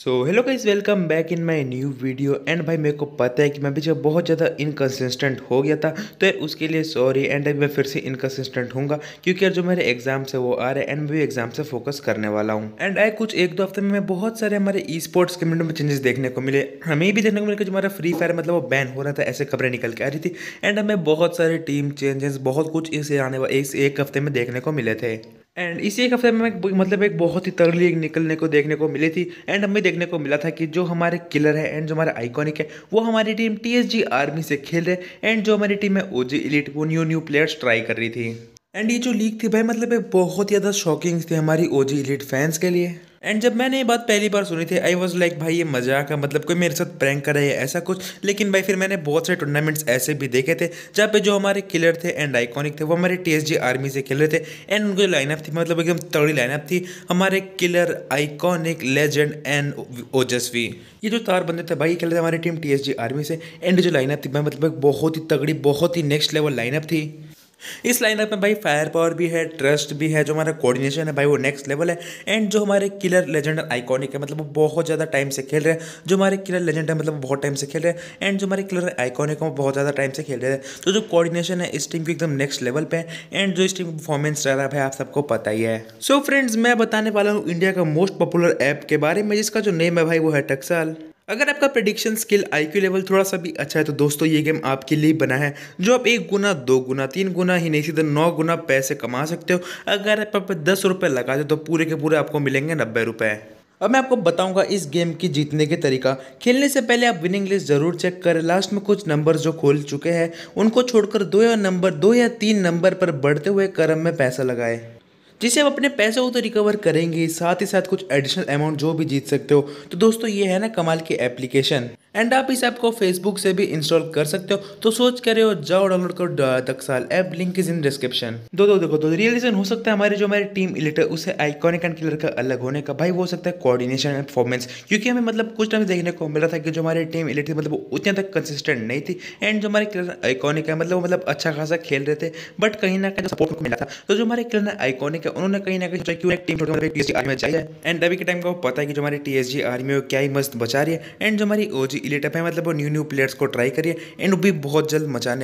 so hello guys welcome back in my new video and भाई मेरे को पता है कि मैं पीछे बहुत ज़्यादा इनकन्सिस्टेंट हो गया था तो यार उसके लिए सॉरी एंड अभी मैं फिर से इनकन्सिस्टेंट हूँगा क्योंकि यार जो मेरे एग्जाम्स है वो आ रहे हैं एंड मैं भी एग्जाम से फोकस करने वाला हूँ एंड आए कुछ एक दो हफ्ते में बहुत सारे हमारे ई स्पोर्ट्स कम्युनिटी में चेंजेस देखने को मिले हमें भी देखने को मिले कि जो हमारा फ्री फायर मतलब वो बैन हो रहा था ऐसे खबरें निकल के आ रही थी एंड हमें बहुत सारे टीम चेंजेस बहुत कुछ इसे आने वाले एक हफ्ते में देखने को मिले थे एंड इसी एक हफ्ते में मतलब एक बहुत ही तरली एक निकलने को देखने को मिली थी एंड हमें देखने को मिला था कि जो हमारे किलर है एंड जो हमारे आइकॉनिक है वो हमारी टीम टीएसजी आर्मी से खेल रहे एंड जो हमारी टीम है ओजी इलीट वो न्यू न्यू प्लेयर्स ट्राई कर रही थी एंड ये जो लीक थी भाई मतलब ये बहुत ज़्यादा शॉकिंग थी हमारी ओजी इलीट फैंस के लिए एंड जब मैंने ये बात पहली बार सुनी थी आई वॉज लाइक भाई ये मजाक है मतलब कोई मेरे साथ प्रैंक कर रहा है ऐसा कुछ लेकिन भाई फिर मैंने बहुत सारे टूर्नामेंट्स ऐसे भी देखे थे जहाँ पे जो हमारे किलर थे एंड आइकॉनिक थे वो हमारे टी आर्मी से खेल रहे थे एंड उनकी लाइनअप थी मतलब एकदम तगड़ी लाइनअप थी हमारे किलर आइकॉनिक लेजेंड एंड ओजस्वी ये जो तार बंदे थे भाई खेल रहे थे हमारी टीम टी आर्मी से एंड जो लाइनअप थी भाई मतलब बहुत ही तगड़ी बहुत ही नेक्स्ट लेवल लाइनअप थी इस लाइनअप में भाई फायर पावर भी है ट्रस्ट भी है जो हमारा कोऑर्डिनेशन है भाई वो नेक्स्ट लेवल है एंड जो हमारे किलर लेजेंडर आइकॉनिक है मतलब वो बहुत ज़्यादा टाइम से खेल रहे हैं जो हमारे किलर लेजेंड है मतलब बहुत टाइम से खेल रहे हैं एंड जो हमारे किलर आइकॉनिक है वो बहुत ज़्यादा टाइम से खेल रहे हैं तो जो कॉर्डिनेशन है इस टीम की एकदम नेक्स्ट लेवल पर एंड जो इस टीम का परफॉर्मेंस रह रहा है भाई आप सबको पता ही है सो so फ्रेंड्स मैं बताने वाला हूँ इंडिया का मोस्ट पॉपुलर ऐप के बारे में जिसका जो नेम है भाई वो है टक्सल अगर आपका प्रडिक्शन स्किल आईक्यू लेवल थोड़ा सा भी अच्छा है तो दोस्तों ये गेम आपके लिए बना है जो आप एक गुना दो गुना तीन गुना ही नहीं सीधे नौ गुना पैसे कमा सकते हो अगर आप दस रुपये लगा दे तो पूरे के पूरे आपको मिलेंगे नब्बे रुपये अब मैं आपको बताऊंगा इस गेम की जीतने के तरीका खेलने से पहले आप विनिंग लिस्ट ज़रूर चेक करें लास्ट में कुछ नंबर जो खोल चुके हैं उनको छोड़कर दो या नंबर दो या तीन नंबर पर बढ़ते हुए क्रम में पैसा लगाएं जिसे आप अपने पैसे को तो रिकवर करेंगे साथ ही साथ कुछ एडिशनल अमाउंट जो भी जीत सकते हो तो दोस्तों ये है ना कमाल की एप्लीकेशन एंड आप इस ऐप को फेसबुक से भी इंस्टॉल कर सकते हो तो सोच कर रहे हो जाओ डाउनलोड करो दक्साल app link is in description दो दो देखो दो रियल रीजन हो सकता है हमारे जो हमारे टीम इलेक्टर उसे आइकॉनिक एंड किलर का अलग होने का भाई वो हो सकता है कोऑर्डिनेशन एंड परफॉर्मेंस क्योंकि हमें मतलब कुछ टाइम देखने को मिला था कि जो हमारी टीम इलेक्टर मतलब उतने तक कंसिस्टेंट नहीं थी एंड जो हमारे किलर आइकॉनिक है मतलब वो मतलब अच्छा खासा खेल रहे थे बट कहीं ना कहीं सपोर्ट मिला था तो जो हमारे किलर आइकॉनिक है उन्होंने कहीं ना कहीं क्यों टीम आर्मी में चाहिए एंड अभी के टाइम को पता है कि जो हमारी टी एस जी आर्मी वो क्या ही मस्त बचा रही है एंड जो हमारी ओजी इलेटअप है मतलब वो न्यू न्यू प्लेयर्स को ट्राई करिए एंड भी बहुत जल्द मचाने